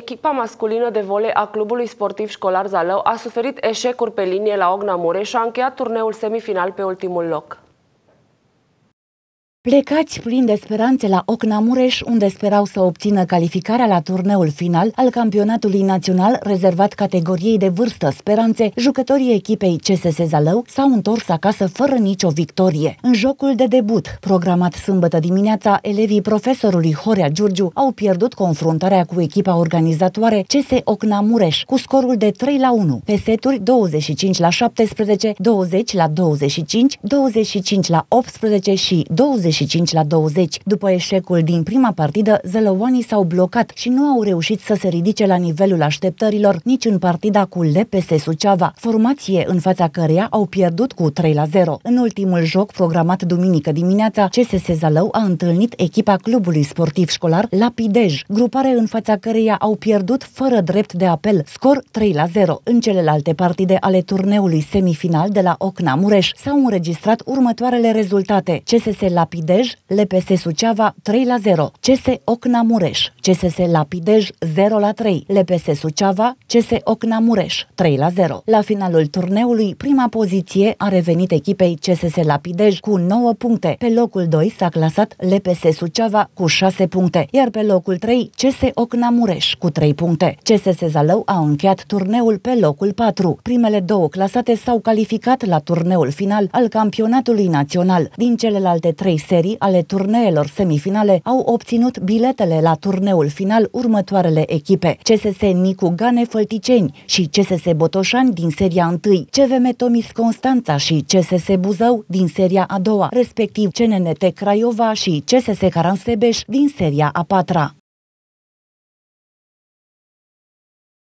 Echipa masculină de volei a clubului sportiv școlar Zalău a suferit eșecuri pe linie la Ogna Mureș și a încheiat turneul semifinal pe ultimul loc. Plecați plin de speranțe la Mureș, unde sperau să obțină calificarea la turneul final al campionatului național rezervat categoriei de vârstă speranțe, jucătorii echipei CSS Zalău s-au întors acasă fără nicio victorie. În jocul de debut, programat sâmbătă dimineața, elevii profesorului Horea Giurgiu au pierdut confruntarea cu echipa organizatoare CS Mureș, cu scorul de 3 la 1, pe seturi 25 la 17, 20 la 25, 25 la 18 și 20 25 la 20. După eșecul din prima partidă, zelăoanii s-au blocat și nu au reușit să se ridice la nivelul așteptărilor nici în partida cu LPS Suceava, formație în fața căreia au pierdut cu 3 la 0. În ultimul joc programat duminică dimineața, CSS Zalău a întâlnit echipa clubului sportiv școlar Lapidej, grupare în fața căreia au pierdut fără drept de apel, scor 3 la 0. În celelalte partide ale turneului semifinal de la Ocna Mureș s-au înregistrat următoarele rezultate. CSS Lapidej Lapidej, LPS Suceava 3 la 0, CS Ocna Mureș, CSS Lapidej 0 la 3, LPS Suceava, CS Ocna Mureș 3 la 0. La finalul turneului, prima poziție a revenit echipei CSS Lapidej cu 9 puncte. Pe locul 2 s-a clasat LPS Suceava cu 6 puncte, iar pe locul 3 CS Ocna Mureș cu 3 puncte. CSS Zalău a încheiat turneul pe locul 4. Primele două clasate s-au calificat la turneul final al campionatului național. Din celelalte trei serii ale turneelor semifinale au obținut biletele la turneul final următoarele echipe, CSS Nicu Gane Fălticeni și CSS Botoșani din seria 1, CVM Tomis Constanța și CSS Buzău din seria a doua, respectiv CNNT Craiova și CSS Caransebeș din seria a patra.